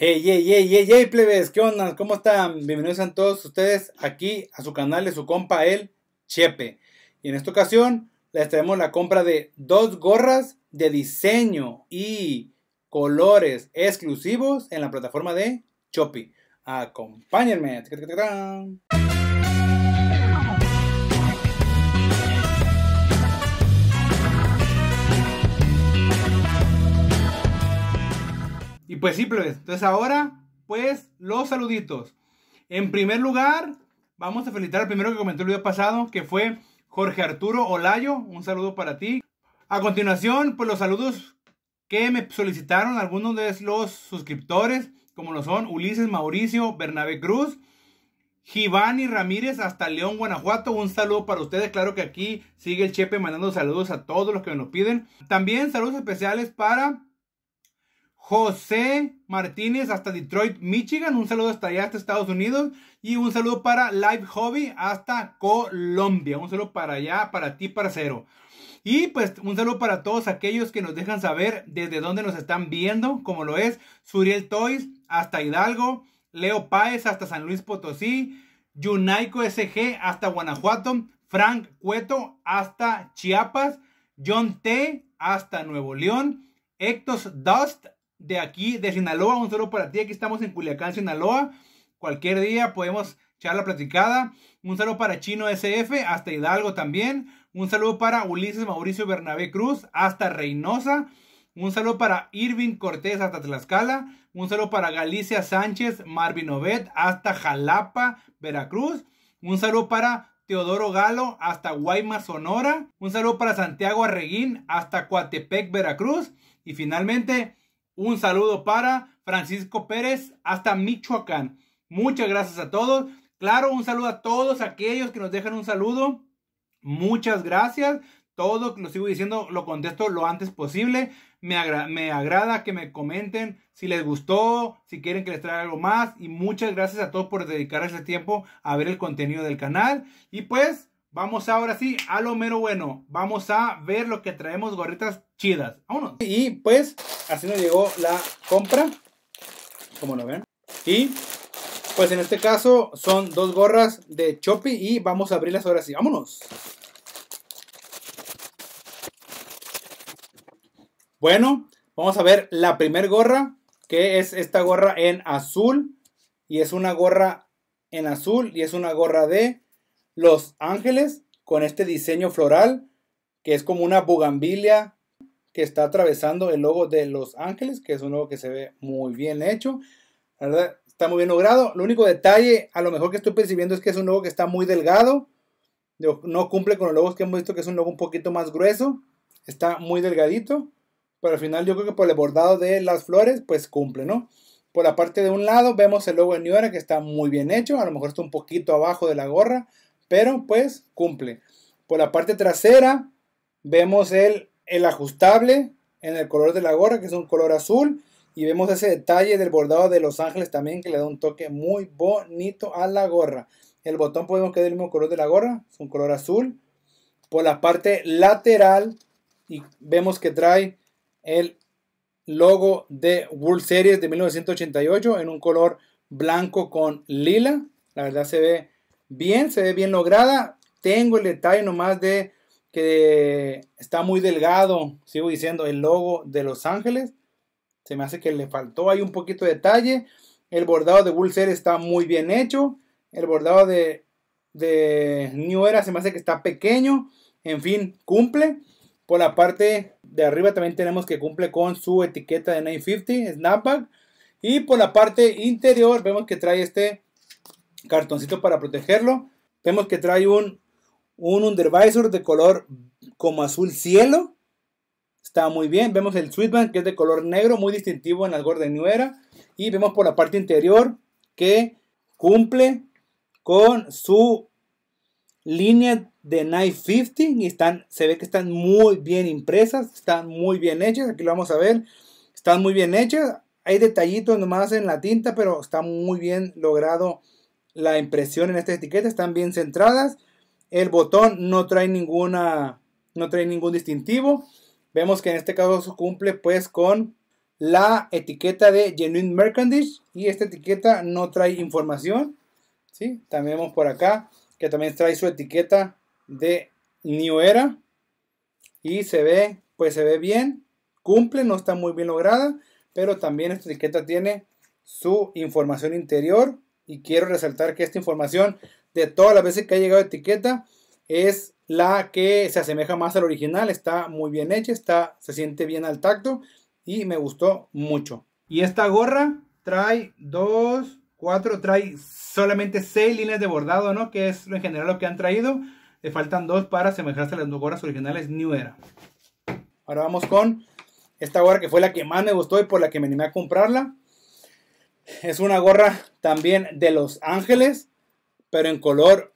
Hey, hey, hey, hey, hey, plebes, ¿qué onda? ¿Cómo están? Bienvenidos a todos ustedes aquí a su canal de su compa el Chepe. Y en esta ocasión les traemos la compra de dos gorras de diseño y colores exclusivos en la plataforma de Shopee. Acompáñenme. pues sí, pues, Entonces ahora, pues, los saluditos. En primer lugar, vamos a felicitar al primero que comentó el día pasado, que fue Jorge Arturo Olayo. Un saludo para ti. A continuación, pues los saludos que me solicitaron algunos de los suscriptores, como lo son Ulises Mauricio, Bernabé Cruz, Givani Ramírez hasta León, Guanajuato. Un saludo para ustedes. Claro que aquí sigue el Chepe mandando saludos a todos los que me lo piden. También saludos especiales para José Martínez hasta Detroit, Michigan. Un saludo hasta allá, hasta Estados Unidos. Y un saludo para Live Hobby hasta Colombia. Un saludo para allá, para ti, parcero. Y pues un saludo para todos aquellos que nos dejan saber desde dónde nos están viendo, como lo es Suriel Toys hasta Hidalgo, Leo Páez hasta San Luis Potosí, Yunaico SG hasta Guanajuato, Frank Cueto hasta Chiapas, John T hasta Nuevo León, Ectos Dust de aquí, de Sinaloa. Un saludo para ti. Aquí estamos en Culiacán, Sinaloa. Cualquier día podemos charla platicada. Un saludo para Chino SF, hasta Hidalgo también. Un saludo para Ulises Mauricio Bernabé Cruz, hasta Reynosa. Un saludo para Irving Cortés, hasta Tlaxcala. Un saludo para Galicia Sánchez Marvin Ovet, hasta Jalapa, Veracruz. Un saludo para Teodoro Galo, hasta Guaymas, Sonora. Un saludo para Santiago Arreguín, hasta Coatepec, Veracruz. Y finalmente, un saludo para Francisco Pérez hasta Michoacán. Muchas gracias a todos. Claro, un saludo a todos aquellos que nos dejan un saludo. Muchas gracias. Todo, lo sigo diciendo, lo contesto lo antes posible. Me, me agrada que me comenten si les gustó, si quieren que les traiga algo más. Y muchas gracias a todos por dedicar ese tiempo a ver el contenido del canal. Y pues, Vamos ahora sí a lo mero bueno. Vamos a ver lo que traemos gorritas chidas. Vámonos. Y pues así nos llegó la compra. Como lo ven. Y pues en este caso son dos gorras de choppy y vamos a abrirlas ahora sí. Vámonos. Bueno, vamos a ver la primer gorra, que es esta gorra en azul. Y es una gorra en azul y es una gorra de los ángeles con este diseño floral que es como una bugambilia que está atravesando el logo de los ángeles, que es un logo que se ve muy bien hecho. verdad, está muy bien logrado. Lo único detalle, a lo mejor que estoy percibiendo, es que es un logo que está muy delgado. No cumple con los logos que hemos visto, que es un logo un poquito más grueso. Está muy delgadito. Pero al final yo creo que por el bordado de las flores, pues cumple, ¿no? Por la parte de un lado vemos el logo de New Era que está muy bien hecho. A lo mejor está un poquito abajo de la gorra pero pues cumple. Por la parte trasera vemos el, el ajustable en el color de la gorra, que es un color azul. Y vemos ese detalle del bordado de Los Ángeles también que le da un toque muy bonito a la gorra. El botón podemos que es del mismo color de la gorra, es un color azul. Por la parte lateral y vemos que trae el logo de World Series de 1988 en un color blanco con lila. La verdad se ve bien, se ve bien lograda. Tengo el detalle nomás de que está muy delgado, sigo diciendo, el logo de Los Ángeles. Se me hace que le faltó ahí un poquito de detalle. El bordado de wulser está muy bien hecho. El bordado de, de New Era se me hace que está pequeño. En fin, cumple. Por la parte de arriba también tenemos que cumple con su etiqueta de 950 Snapback. Y por la parte interior vemos que trae este cartoncito para protegerlo. Vemos que trae un, un undervisor de color como azul cielo. Está muy bien. Vemos el sweetband que es de color negro, muy distintivo en las gordas Era. Y vemos por la parte interior que cumple con su línea de 50 y están, se ve que están muy bien impresas, están muy bien hechas, aquí lo vamos a ver, están muy bien hechas, hay detallitos nomás en la tinta, pero está muy bien logrado la impresión en esta etiqueta están bien centradas. El botón no trae ninguna, no trae ningún distintivo. Vemos que en este caso cumple pues con la etiqueta de Genuine Merchandise y esta etiqueta no trae información. ¿sí? También vemos por acá que también trae su etiqueta de New Era y se ve, pues se ve bien, cumple, no está muy bien lograda, pero también esta etiqueta tiene su información interior y quiero resaltar que esta información de todas las veces que ha llegado etiqueta es la que se asemeja más al original, está muy bien hecha, está, se siente bien al tacto y me gustó mucho. Y esta gorra trae dos, cuatro, trae solamente seis líneas de bordado, ¿no? Que es en general lo que han traído. Le faltan dos para asemejarse a las dos gorras originales New Era. Ahora vamos con esta gorra que fue la que más me gustó y por la que me animé a comprarla. Es una gorra también de Los Ángeles, pero en color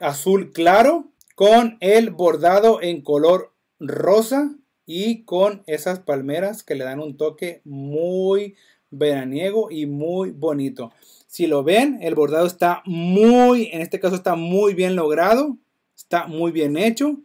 azul claro, con el bordado en color rosa y con esas palmeras que le dan un toque muy veraniego y muy bonito. Si lo ven, el bordado está muy, en este caso está muy bien logrado, está muy bien hecho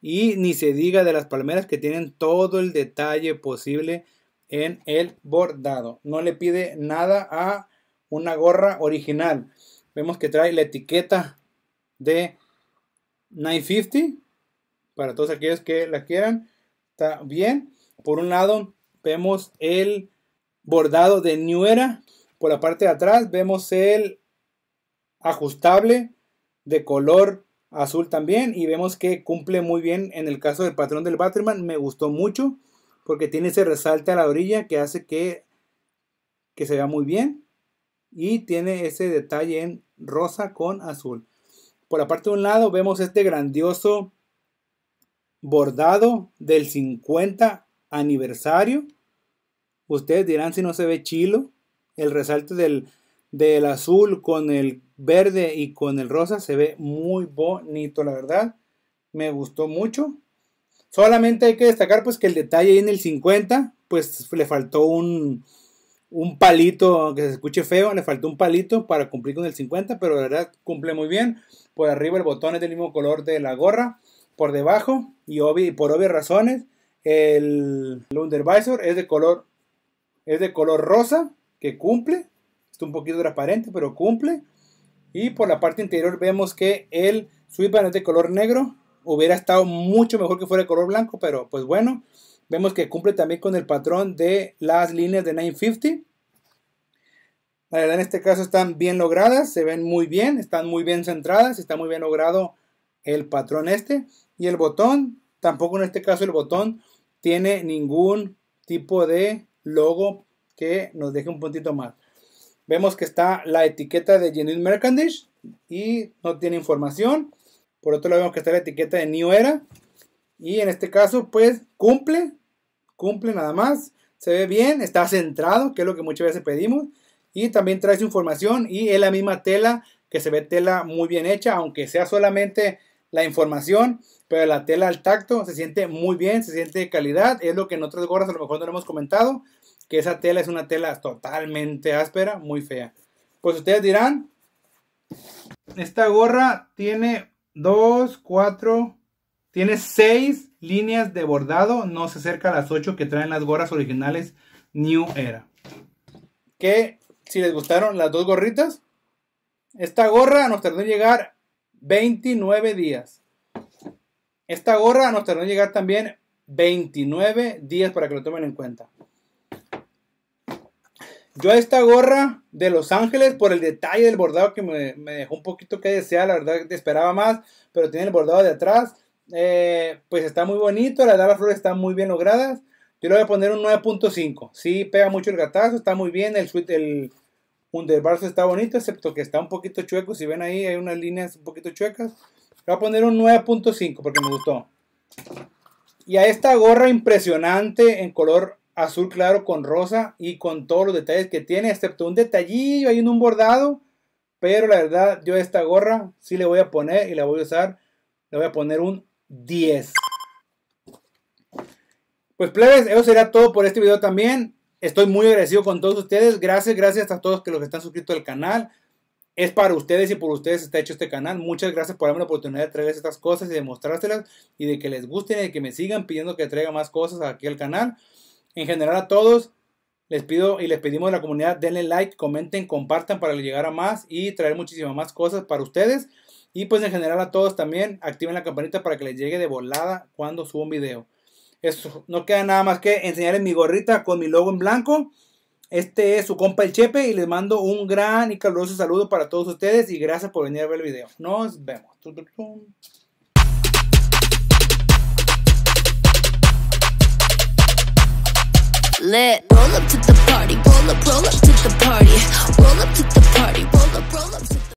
y ni se diga de las palmeras que tienen todo el detalle posible en el bordado. No le pide nada a una gorra original. Vemos que trae la etiqueta de 950. Para todos aquellos que la quieran. Está bien. Por un lado vemos el bordado de New Era. Por la parte de atrás vemos el ajustable de color azul también. Y vemos que cumple muy bien en el caso del patrón del Batman. Me gustó mucho porque tiene ese resalte a la orilla que hace que, que se vea muy bien y tiene ese detalle en rosa con azul. Por la parte de un lado vemos este grandioso bordado del 50 aniversario. Ustedes dirán si no se ve chilo. El resalte del, del azul con el verde y con el rosa se ve muy bonito, la verdad. Me gustó mucho. Solamente hay que destacar pues que el detalle en el 50, pues le faltó un, palito, aunque se escuche feo, le faltó un palito para cumplir con el 50, pero la verdad cumple muy bien. Por arriba el botón es del mismo color de la gorra, por debajo y por obvias razones el, undervisor es de color es de color rosa que cumple, está un poquito transparente pero cumple. Y por la parte interior vemos que el Sweeper es de color negro hubiera estado mucho mejor que fuera de color blanco, pero pues bueno, vemos que cumple también con el patrón de las líneas de 950. en este caso están bien logradas, se ven muy bien, están muy bien centradas, está muy bien logrado el patrón este. Y el botón, tampoco en este caso el botón tiene ningún tipo de logo que nos deje un puntito más. Vemos que está la etiqueta de Genuine Merchandise y no tiene información. Por otro lado vemos que está la etiqueta de New Era. Y en este caso, pues cumple, cumple nada más. Se ve bien, está centrado, que es lo que muchas veces pedimos. Y también trae su información y es la misma tela, que se ve tela muy bien hecha, aunque sea solamente la información, pero la tela al tacto se siente muy bien, se siente de calidad. Es lo que en otras gorras a lo mejor no lo hemos comentado, que esa tela es una tela totalmente áspera, muy fea. Pues ustedes dirán, esta gorra tiene 2, 4, tiene 6 líneas de bordado, no se acerca a las 8 que traen las gorras originales New Era. Que si les gustaron las dos gorritas, esta gorra nos tardó en llegar 29 días. Esta gorra nos tardó en llegar también 29 días para que lo tomen en cuenta. Yo a esta gorra de Los Ángeles, por el detalle del bordado que me, dejó un poquito que desear, la verdad que esperaba más, pero tiene el bordado de atrás. Eh, pues está muy bonito, la las flores están muy bien logradas. Yo le voy a poner un 9.5. Sí, pega mucho el gatazo, está muy bien. El, suite, el underbarso está bonito, excepto que está un poquito chueco. Si ven ahí, hay unas líneas un poquito chuecas. Le voy a poner un 9.5 porque me gustó. Y a esta gorra impresionante en color azul claro con rosa y con todos los detalles que tiene, excepto un detallillo ahí en un bordado. Pero la verdad, yo esta gorra sí le voy a poner y la voy a usar. Le voy a poner un 10. Pues plebes, eso será todo por este video también. Estoy muy agradecido con todos ustedes. Gracias, gracias a todos que los que están suscritos al canal. Es para ustedes y por ustedes está hecho este canal. Muchas gracias por darme la oportunidad de traerles estas cosas y de mostrárselas y de que les gusten y de que me sigan pidiendo que traiga más cosas aquí al canal. En general a todos, les pido y les pedimos a la comunidad, denle like, comenten, compartan para llegar a más y traer muchísimas más cosas para ustedes. Y pues en general a todos también, activen la campanita para que les llegue de volada cuando suba un video. Eso, no queda nada más que enseñarles mi gorrita con mi logo en blanco. Este es su compa el Chepe y les mando un gran y caluroso saludo para todos ustedes y gracias por venir a ver el video. Nos vemos. lit. Roll up to the party, roll up, roll up to the party, roll up to the party, roll up, roll up